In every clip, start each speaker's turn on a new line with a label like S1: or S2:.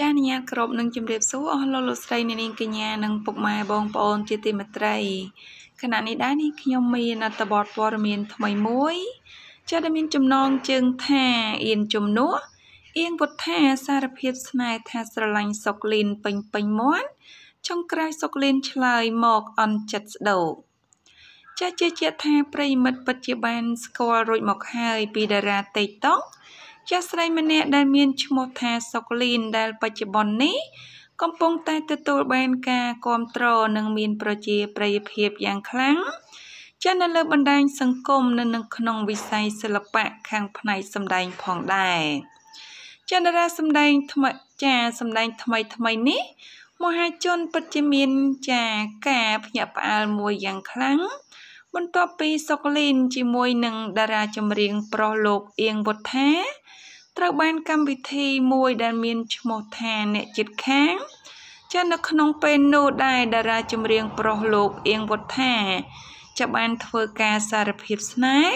S1: ចាស់ញ្ញាគ្រប់នឹងជម្រាបសួរអស់លោកលោកស្រីអ្នកនាងកញ្ញានិងពុកម៉ែបងប្អូន ជាទីមេត្រីខណៈនេះដែរនេះខ្ញុំមានអត្ថបទព័ត៌មាន ថ្មីមួយចាស់ដែលមានចំណងជើងថាអៀនជំនួសអៀងវុធាសារភាពស្នេហ៍ថាស្រឡាញ់សុកលីនពេញពេញមាត់ចុងក្រោយសុកលីនឆ្លើយមកអន់ចិត្តស្ដោកចាស់ជាជាថាប្រិមិត្តពិតជាបានស្គាល់រួចមកហើយពីតារា TikTok ជាស្រីម្នាក់ដែលមានឈ្មោះថាសុកលីន ដែលបច្ចុប្បន្ននេះ កំពុងតែទទួលបានការគ្រប់គ្រងនិងមានប្រជាប្រិយភាពយ៉ាងខ្លាំងចានៅលើបណ្ដាញសង្គមនិងក្នុងវិស័យសិល្បៈខាងផ្នែកសម្ដែងផងដែរចាតារាសម្ដែងថ្មីចាសម្ដែងថ្មីថ្មីនេះមហាជនពិតជាមានចាការភ្ញាក់ផ្អើលមួយយ៉ាងខ្លាំងបន្ទាប់ពីសុកលីនជាមួយនឹងតារាចម្រៀងប្រុសលោកអៀងវុធាត្រូវបានកម្មវិធីមួយដែលមានឈ្មោះថាអ្នកចិត្តខាងចានៅក្នុងពេលនោះដែរតារាចម្រៀងប្រុសលោកអៀងវុធាចាប់បានធ្វើការសារភាពស្នេហ៍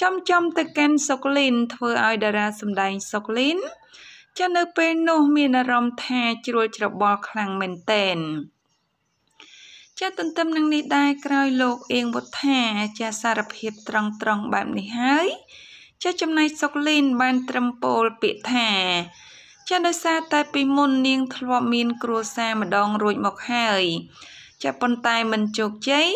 S1: ចំចំទៅកាន់សុកលីនធ្វើឲ្យតារាសម្ដែងសុកលីនចានៅពេលនោះមានអារម្មណ៍ថាជ្រួលច្របល់ខ្លាំងមែនទែនជាទន្ទឹមនឹងនេះដែរក្រោយលោកអៀងវុធាជាសារភាពត្រង់ត្រង់បែបនេះហើយជាចំណែកសុកលីនបានត្រឹមពោលពាក្យថាចាដោយសារតែពីមុននាងធ្លាប់មានគ្រួសារម្ដងរួចមកហើយចាប៉ុន្តែមិនជោគជ័យ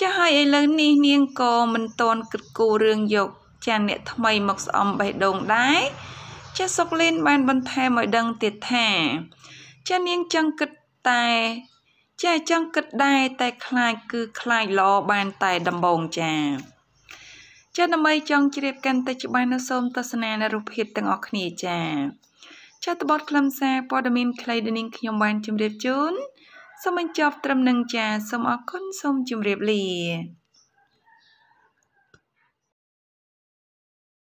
S1: ចាហើយឥឡូវនេះនាងក៏មិនតន់គិតគូររឿងយក ចាអ្នកថ្មីមកស្អំបេះដូងដែរចាសុកលីនបានបន្ថែមឲ្យដឹងទៀតថាចានាងចង់គិតតែចាចង់គិតដែរតែខ្លាចគឺ ខ្លាចល្អបានតែដំបងចាចាដើម្បីចង់ជ្រាបកាន់តែច្បាស់នៅសូមទស្សនានៅរូបភាពទាំងអស់គ្នាចាចាតបតខ្លឹមសារព័ត៌មានខ្លីដែលនាងខ្ញុំបានជម្រាបជូនសូមបញ្ចប់ត្រឹមនឹងចាសូមអរគុណសូមជម្រាបលា